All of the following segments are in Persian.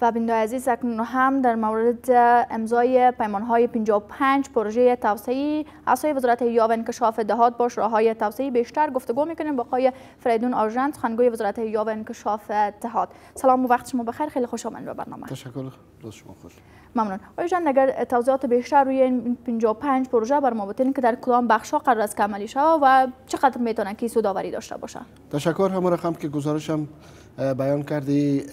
و بینده عزیز اکنون هم در مورد امضای های 55 پروژه توسعه اعضای وزارت یاب انکشاف دهات با های توسعه بیشتر گفتگو میکنیم با آقای فریدون آرژند خانگوی وزارت یاب انکشاف دهات سلام و وقت شما بخیر خیلی خوش آمدید به برنامه تشکر شما خوش ممنون آیا جان اگر توضیحات بیشتر روی این 55 پروژه بر ما بتین که در کدام بخش ها قرار است که عملی شود و چقدر میتونه که سوداوری داشته باشه تشکر همون رقم که گزارشم بیان کردی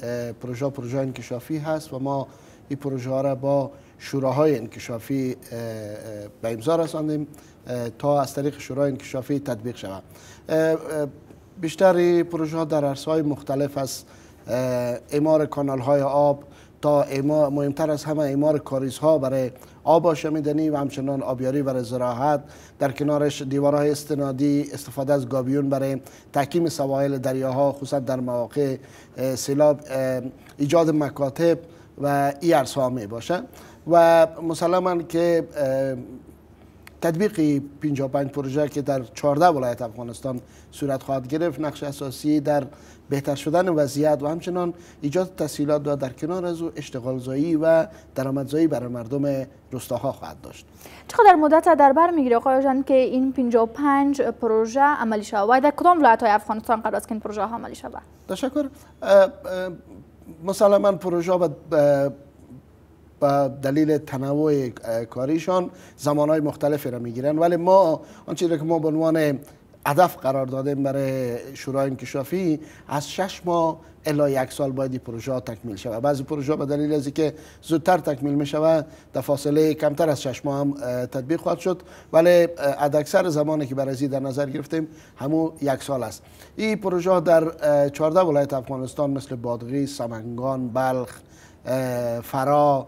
پروژه پروژه انکشافی هست و ما این پروژه ها را با شوراهای انکشافی به امضا رساندیم تا از طریق شورای انکشافی تطبیق شود بیشتر پروژه ها در عرصه های مختلف از امار کانال های آب تا مهمتر از همه ایمار کاریزها برای آب آشامیدنی و همچنان آبیاری برای زراحت در کنارش دیوارهای استنادی استفاده از گابیون برای تحکیم سواحل دریاها خصوصا در مواقع سیلاب ایجاد مکاتب و ای ارسا می باشه و مسلما که تطبیق 55 پروژه که در 14 ولایت افغانستان صورت خواهد گرفت نقش اساسی در بهتر شدن وضعیت و همچنان ایجاد تسهیلات و در کنار از او زایی و درآمدزایی برای مردم روستاها خواهد داشت چقدر مدت در بر میگیره آقای جان که این 55 پروژه عملی شود و در کدام ولایت های افغانستان قرار است که این پروژه ها عملی شود تشکر مسلما پروژه و به دلیل تنوع کاریشان زمان های مختلفی را میگیرند ولی ما آنچه که ما به عنوان هدف قرار دادیم برای شورای انکشافی از شش ماه الا یک سال باید این پروژه ها تکمیل شود بعضی پروژه به دلیل از که زودتر تکمیل می شود در فاصله کمتر از شش ماه هم تطبیق خواهد شد ولی اکثر زمانی که برای در نظر گرفتیم همون یک سال است این پروژه ها در 14 ولایت افغانستان مثل بادغی، سمنگان، بلخ، فرا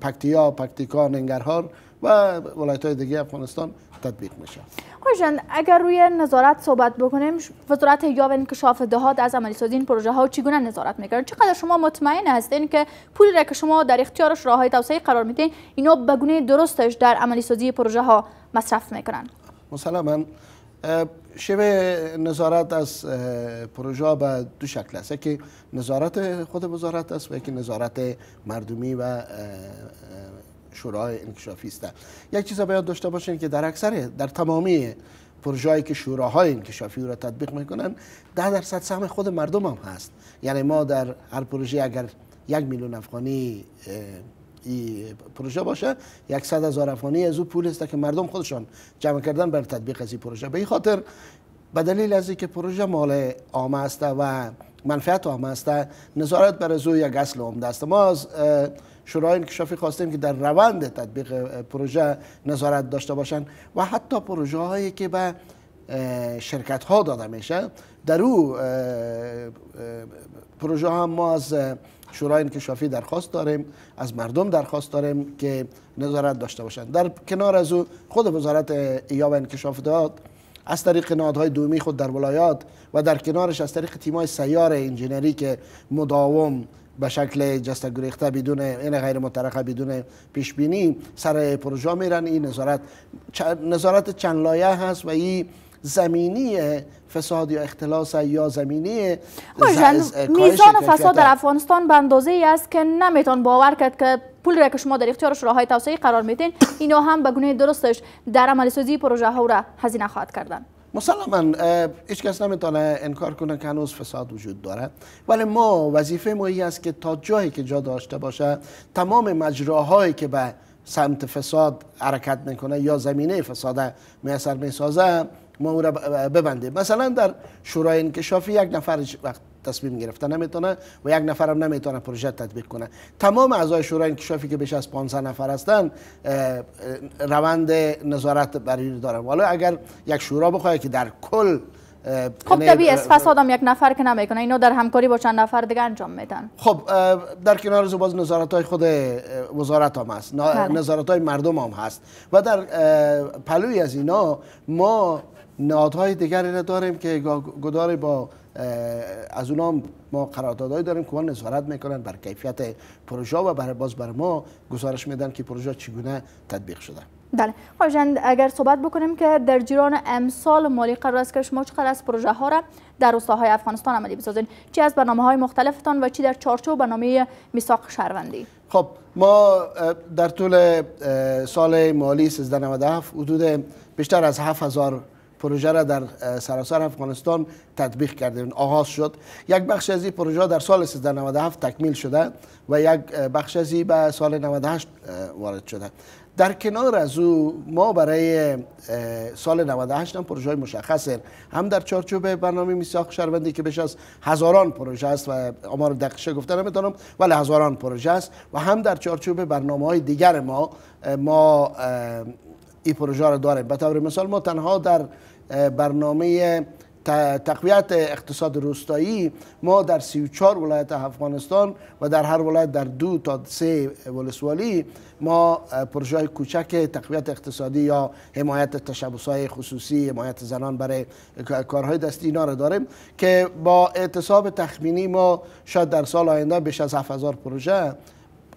پکتیا پکتیکا ننگرهار و ولایت های دیگه افغانستان تطبیق میشه خوشن خب اگر روی نظارت صحبت بکنیم وزارت یاب انکشاف دهات از عملی سازی این پروژه ها چگونه نظارت میکنن چقدر شما مطمئن هستین که پولی را که شما در اختیارش راه های توسعه قرار میدین اینا به درستش در عملی سازی پروژه ها مصرف میکنن مسلما شیوه نظارت از پروژه به دو شکل است یکی نظارت خود وزارت است و یکی نظارت مردمی و شورای انکشافی است یک چیز باید داشته باشین که در اکثر در تمامی پروژه‌ای که شوراهای انکشافی را تطبیق میکنن ده درصد سهم خود مردم هم هست یعنی ما در هر پروژه اگر یک میلیون افغانی پروژه باشه یکصد هزار افغانی از او پول است که مردم خودشان جمع کردن بر تطبیق از این پروژه به این خاطر به دلیل از که پروژه مال عامه است و منفعت عامه است نظارت بر از او یک اصل عمده است ما از شورای انکشافی خواستیم که در روند تطبیق پروژه نظارت داشته باشند و حتی پروژه هایی که به شرکت ها داده میشه در او پروژه ها ما از شورای انکشافی درخواست داریم از مردم درخواست داریم که نظارت داشته باشند در کنار از او خود وزارت ایاب و انکشاف داد از طریق نادهای دومی خود در ولایات و در کنارش از طریق تیمای سیار انجینری که مداوم به شکل جستگریخته بدون این غیر مترقه بدون پیش بینی سر پروژه میرن این نظارت نظارت چند لایه هست و این زمینی فساد یا اختلاس یا زمینی میزان فساد در افغانستان به اندازه ای است که نمیتون باور کرد که پول را که شما در اختیارش شورای های توسعه قرار میدین اینا هم به گونه درستش در عمل سازی پروژه ها را هزینه خواهد کردن من هیچ کس نمیتونه انکار کنه که هنوز فساد وجود داره ولی ما وظیفه ما است که تا جایی که جا داشته باشه تمام مجراهایی که به سمت فساد حرکت میکنه یا زمینه فساد میسر میسازه ما او را ببندیم مثلا در شورای انکشافی یک نفر وقت تصمیم گرفته نمیتونه و یک نفرم نمیتونه پروژه تطبیق کنه تمام اعضای شورای انکشافی که بیش از 500 نفر هستن روند نظارت بر دارن ولی اگر یک شورا بخواد که در کل خب یعنی طبیعی است هم یک نفر که نمیکنه اینو در همکاری با چند نفر دیگه انجام میدن خب در کنار از باز نظارت های خود وزارت هم هست بله. نظارت های مردم هم هست و در پلوی از اینا ما نهادهای دیگری را داریم که گدار با از اونام ما قراردادهایی داریم که اون نظارت میکنن بر کیفیت پروژه و بر باز بر ما گزارش میدن که پروژه چگونه تطبیق شده بله خواهشند خب اگر صحبت بکنیم که در جیران امسال مالی قرار است که شما چقدر از پروژه ها را در روستاهای افغانستان عملی بسازین چی از برنامه های مختلفتان و چی در چارچوب برنامه میثاق شهروندی خب ما در طول سال مالی 1397 حدود بیشتر از 7000 پروژه را در سراسر افغانستان تطبیق کرده آغاز شد یک بخش از این پروژه در سال 1397 تکمیل شده و یک بخش از این به سال 98 وارد شده در کنار از او ما برای سال 98 هم پروژه مشخص هم در چارچوب برنامه میساق شهروندی که بیش از هزاران پروژه است و آمار دقیقش گفته نمیتونم ولی هزاران پروژه است و هم در چارچوب برنامه های دیگر ما ما این پروژه را داریم به طور مثال ما تنها در برنامه تقویت اقتصاد روستایی ما در 34 ولایت افغانستان و در هر ولایت در دو تا سه ولسوالی ما پروژه های کوچک تقویت اقتصادی یا حمایت تشبس های خصوصی حمایت زنان برای کارهای دستی اینا را داریم که با اعتصاب تخمینی ما شاید در سال آینده بیش از 7000 پروژه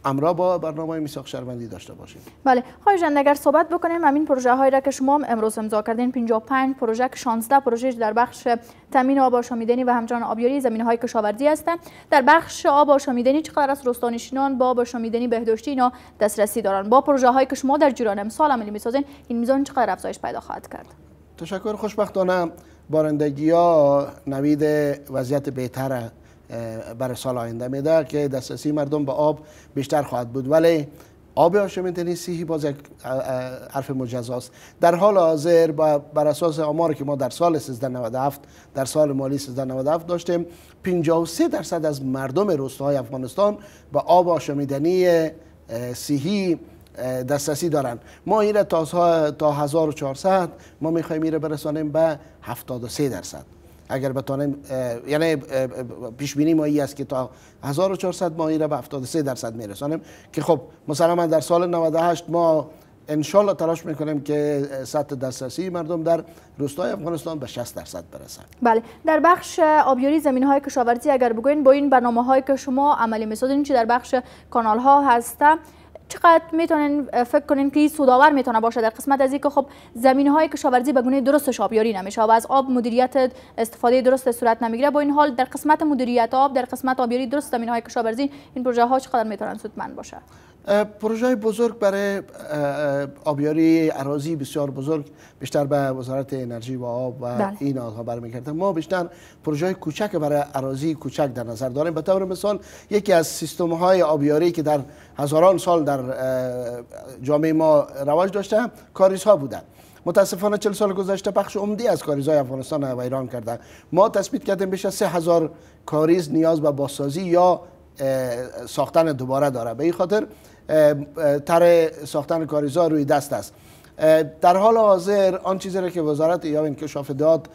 امرا با برنامه میثاق شهروندی داشته باشیم بله های اگر صحبت بکنیم همین پروژه هایی را که شما امروز امضا کردین 55 پروژه 16 پروژه در بخش تامین آب آشامیدنی و همچنان آبیاری زمین های کشاورزی هستند در بخش آب آشامیدنی چقدر از رستانشینان با آب آشامیدنی بهداشتی اینا دسترسی دارن با پروژه هایی که شما در جریان امسال عملی میسازین این میزان چقدر افزایش پیدا خواهد کرد تشکر خوشبختانه بارندگی ها نوید وضعیت بهتره برای سال آینده میده که دسترسی مردم به آب بیشتر خواهد بود ولی آب آشامیدنی سیهی باز یک حرف مجزاست در حال حاضر بر اساس آمار که ما در سال 1397 در سال مالی 1397 داشتیم 53 درصد از مردم روستاهای افغانستان به آب آشامیدنی سیهی دسترسی دارن ما این تا 1400 ما میخوایم این برسانیم به 73 درصد اگر بتانیم یعنی پیش بینی ما ای است که تا 1400 ماهی را به 73 درصد میرسانیم که خب مثلا در سال 98 ما انشالله تلاش میکنیم که سطح دسترسی مردم در روستای افغانستان به 60 درصد برسن بله در بخش آبیاری زمین های کشاورزی اگر بگوین با این برنامه هایی که شما عملی میسازین چه در بخش کانال ها هسته چقدر میتونن فکر کنین که سودآور میتونه باشه در قسمت از اینکه خب زمین های کشاورزی به گونه درستش آبیاری نمیشه و از آب مدیریت استفاده درست صورت نمیگیره با این حال در قسمت مدیریت آب در قسمت آبیاری درست زمین های کشاورزی این پروژه ها چقدر میتونن سودمند باشه پروژه بزرگ برای آبیاری اراضی بسیار بزرگ بیشتر به وزارت انرژی و آب و بله. این آنها ما بیشتر پروژه کوچک برای اراضی کوچک در نظر داریم به طور مثال یکی از سیستم های آبیاری که در هزاران سال در جامعه ما رواج داشته کاریز ها بودن متاسفانه چل سال گذشته بخش عمدی از کاریزهای افغانستان و ایران کردن ما تثبیت کردیم بیش از هزار کاریز نیاز به بازسازی یا ساختن دوباره داره به این خاطر تره ساختن کاریزا روی دست است در حال حاضر آن چیزی را که وزارت یا انکشاف داد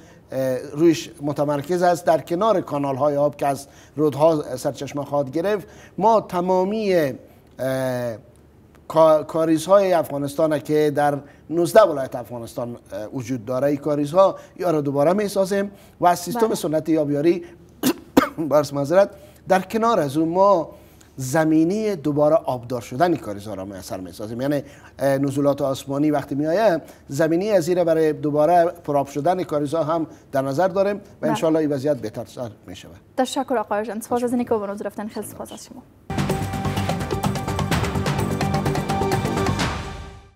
رویش متمرکز است در کنار کانال های آب که از رودها سرچشمه خواهد گرفت ما تمامی کاریزهای افغانستان که در 19 ولایت افغانستان وجود داره این کاریزها یا را دوباره می سازیم و سیستم بله. سنتی آبیاری برس مذارت در کنار از اون ما زمینی دوباره آبدار شدن را میسر میسازیم یعنی نزولات آسمانی وقتی میایه زمینی از زیر برای دوباره پراب شدن کاریزا هم در نظر داریم و بله. انشاءالله این وضعیت بهتر میشه تشکر آقای جان سفاز از اینکه با رفتن خیلی سپاس از شما